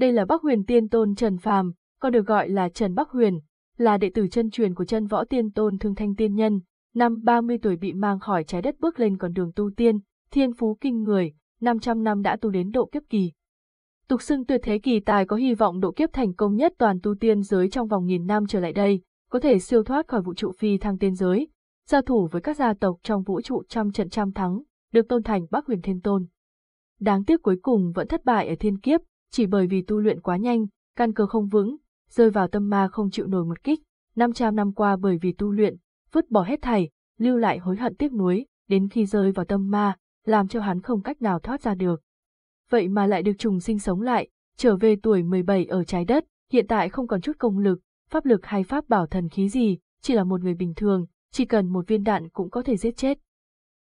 Đây là Bắc Huyền Tiên Tôn Trần Phàm, còn được gọi là Trần Bắc Huyền, là đệ tử chân truyền của chân võ tiên tôn Thương Thanh Tiên Nhân, năm ba mươi tuổi bị mang khỏi trái đất bước lên con đường tu tiên, thiên phú kinh người, năm trăm năm đã tu đến độ kiếp kỳ. Tục xưng tuyệt thế kỳ tài có hy vọng độ kiếp thành công nhất toàn tu tiên giới trong vòng nghìn năm trở lại đây, có thể siêu thoát khỏi vũ trụ phi thăng tiên giới, giao thủ với các gia tộc trong vũ trụ trăm trận trăm thắng, được tôn thành Bắc Huyền Thiên Tôn. Đáng tiếc cuối cùng vẫn thất bại ở thiên kiếp, chỉ bởi vì tu luyện quá nhanh, căn cơ không vững, rơi vào tâm ma không chịu nổi một kích, 500 năm qua bởi vì tu luyện, vứt bỏ hết thảy, lưu lại hối hận tiếc nuối, đến khi rơi vào tâm ma, làm cho hắn không cách nào thoát ra được. Vậy mà lại được trùng sinh sống lại, trở về tuổi 17 ở trái đất, hiện tại không còn chút công lực, pháp lực hay pháp bảo thần khí gì, chỉ là một người bình thường, chỉ cần một viên đạn cũng có thể giết chết.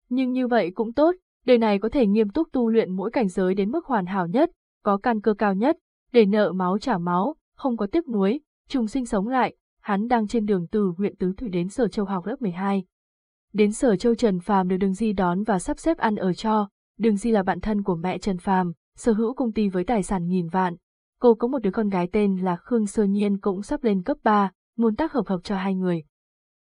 Nhưng như vậy cũng tốt, đời này có thể nghiêm túc tu luyện mỗi cảnh giới đến mức hoàn hảo nhất, có căn cơ cao nhất, để nợ máu trả máu, không có tiếc nuối, trùng sinh sống lại, hắn đang trên đường từ huyện Tứ Thủy đến Sở Châu học lớp 12. Đến Sở Châu Trần Phàm được Đường Di đón và sắp xếp ăn ở cho, Đường Di là bạn thân của mẹ Trần Phàm, sở hữu công ty với tài sản nghìn vạn. Cô có một đứa con gái tên là Khương Sơ Nhiên cũng sắp lên cấp 3, muốn tác hợp hợp cho hai người.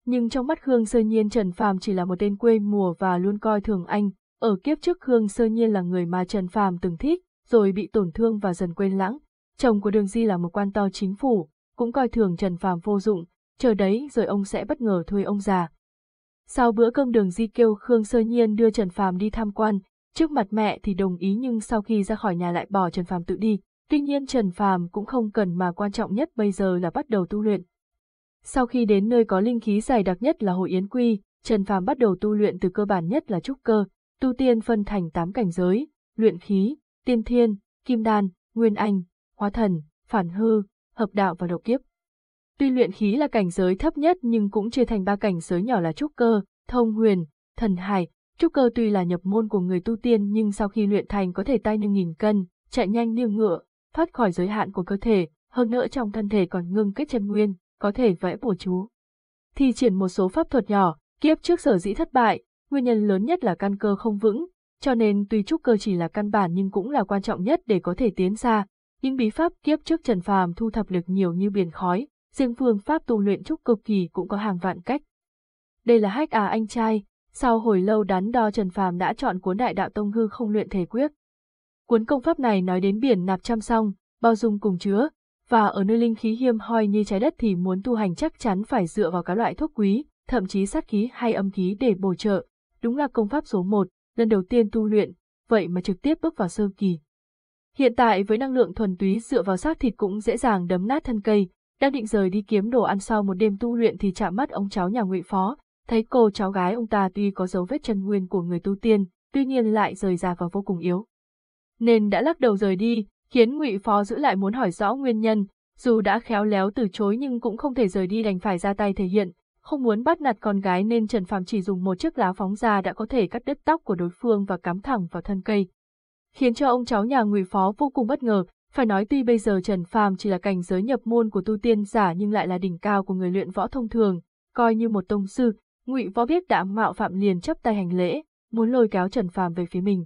Nhưng trong mắt Khương Sơ Nhiên Trần Phàm chỉ là một tên quê mùa và luôn coi thường anh, ở kiếp trước Khương Sơ Nhiên là người mà Trần Phàm từng thích, rồi bị tổn thương và dần quên lãng. Chồng của Đường Di là một quan to chính phủ, cũng coi thường Trần Phàm vô dụng, chờ đấy rồi ông sẽ bất ngờ thuê ông già. Sau bữa cơm Đường Di kêu Khương Sơ Nhiên đưa Trần Phàm đi tham quan, trước mặt mẹ thì đồng ý nhưng sau khi ra khỏi nhà lại bỏ Trần Phàm tự đi. Tuy nhiên Trần Phàm cũng không cần mà quan trọng nhất bây giờ là bắt đầu tu luyện. Sau khi đến nơi có linh khí dày đặc nhất là Hội Yến Quy, Trần Phàm bắt đầu tu luyện từ cơ bản nhất là trúc cơ, tu tiên phân thành 8 cảnh giới, luyện khí, tiên thiên, kim đan, nguyên anh, hóa thần, phản hư, hợp đạo và độc kiếp. Tuy luyện khí là cảnh giới thấp nhất nhưng cũng chia thành ba cảnh giới nhỏ là trúc cơ, thông huyền, thần hải. Trúc cơ tuy là nhập môn của người tu tiên nhưng sau khi luyện thành có thể tay như nghìn cân, chạy nhanh như ngựa, thoát khỏi giới hạn của cơ thể, hơn nữa trong thân thể còn ngưng kết chân nguyên, có thể vẽ bổ chú. Thì triển một số pháp thuật nhỏ, kiếp trước sở dĩ thất bại, nguyên nhân lớn nhất là căn cơ không vững, cho nên tuy trúc cơ chỉ là căn bản nhưng cũng là quan trọng nhất để có thể tiến xa. Những bí pháp kiếp trước Trần Phàm thu thập được nhiều như biển khói, riêng phương pháp tu luyện trúc cực kỳ cũng có hàng vạn cách. Đây là hách à anh trai, sau hồi lâu đắn đo Trần Phàm đã chọn cuốn Đại Đạo Tông Hư không luyện thể quyết. Cuốn công pháp này nói đến biển nạp trăm song, bao dung cùng chứa, và ở nơi linh khí hiêm hoi như trái đất thì muốn tu hành chắc chắn phải dựa vào các loại thuốc quý, thậm chí sát khí hay âm khí để bổ trợ, đúng là công pháp số một lần đầu tiên tu luyện, vậy mà trực tiếp bước vào sơ kỳ. Hiện tại với năng lượng thuần túy dựa vào xác thịt cũng dễ dàng đấm nát thân cây, đang định rời đi kiếm đồ ăn sau một đêm tu luyện thì chạm mắt ông cháu nhà ngụy phó, thấy cô cháu gái ông ta tuy có dấu vết chân nguyên của người tu tiên, tuy nhiên lại rời ra và vô cùng yếu. Nên đã lắc đầu rời đi, khiến ngụy phó giữ lại muốn hỏi rõ nguyên nhân, dù đã khéo léo từ chối nhưng cũng không thể rời đi đành phải ra tay thể hiện, không muốn bắt nạt con gái nên Trần Phàm chỉ dùng một chiếc lá phóng ra đã có thể cắt đứt tóc của đối phương và cắm thẳng vào thân cây. Khiến cho ông cháu nhà Ngụy Phó vô cùng bất ngờ, phải nói tuy bây giờ Trần Phàm chỉ là cảnh giới nhập môn của tu tiên giả nhưng lại là đỉnh cao của người luyện võ thông thường, coi như một tông sư, Ngụy Võ biết đã mạo phạm liền chấp tay hành lễ, muốn lôi kéo Trần Phàm về phía mình.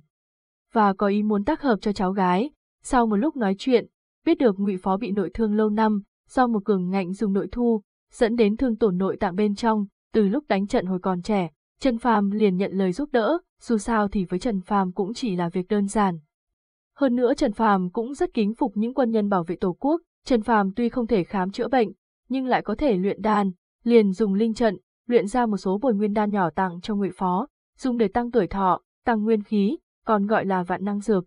Và có ý muốn tác hợp cho cháu gái, sau một lúc nói chuyện, biết được Ngụy Phó bị nội thương lâu năm, do một cường ngạnh dùng nội thu, dẫn đến thương tổn nội tạng bên trong, từ lúc đánh trận hồi còn trẻ, Trần Phàm liền nhận lời giúp đỡ, dù sao thì với Trần Phàm cũng chỉ là việc đơn giản. Hơn nữa Trần Phàm cũng rất kính phục những quân nhân bảo vệ Tổ quốc, Trần Phàm tuy không thể khám chữa bệnh, nhưng lại có thể luyện đan, liền dùng linh trận, luyện ra một số bồi nguyên đan nhỏ tặng cho Ngụy Phó, dùng để tăng tuổi thọ, tăng nguyên khí, còn gọi là vạn năng dược.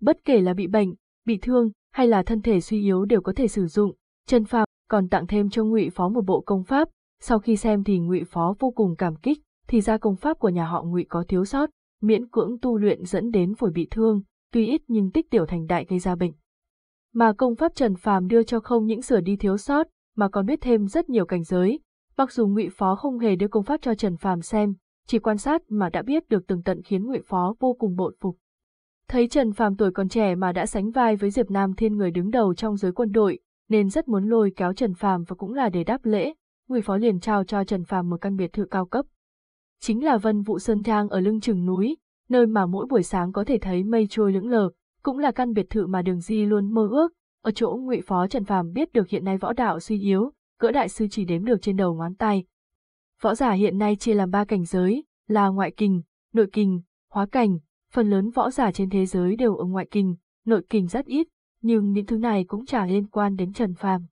Bất kể là bị bệnh, bị thương hay là thân thể suy yếu đều có thể sử dụng, Trần Phàm còn tặng thêm cho ngụy phó một bộ công pháp sau khi xem thì ngụy phó vô cùng cảm kích thì ra công pháp của nhà họ ngụy có thiếu sót miễn cưỡng tu luyện dẫn đến phổi bị thương tuy ít nhưng tích tiểu thành đại gây ra bệnh mà công pháp trần phàm đưa cho không những sửa đi thiếu sót mà còn biết thêm rất nhiều cảnh giới mặc dù ngụy phó không hề đưa công pháp cho trần phàm xem chỉ quan sát mà đã biết được từng tận khiến ngụy phó vô cùng bội phục thấy trần phàm tuổi còn trẻ mà đã sánh vai với diệp nam thiên người đứng đầu trong giới quân đội nên rất muốn lôi kéo Trần Phàm và cũng là để đáp lễ, Ngụy phó liền trao cho Trần Phàm một căn biệt thự cao cấp. Chính là Vân Vũ Sơn Trang ở lưng chừng núi, nơi mà mỗi buổi sáng có thể thấy mây trôi lững lờ, cũng là căn biệt thự mà Đường Di luôn mơ ước. Ở chỗ Ngụy Phó Trần Phàm biết được hiện nay võ đạo suy yếu, cỡ đại sư chỉ đếm được trên đầu ngón tay. Võ giả hiện nay chia làm ba cảnh giới, là ngoại kình, nội kình, hóa cảnh, phần lớn võ giả trên thế giới đều ở ngoại kình, nội kình rất ít, nhưng những thứ này cũng chả liên quan đến Trần Phàm.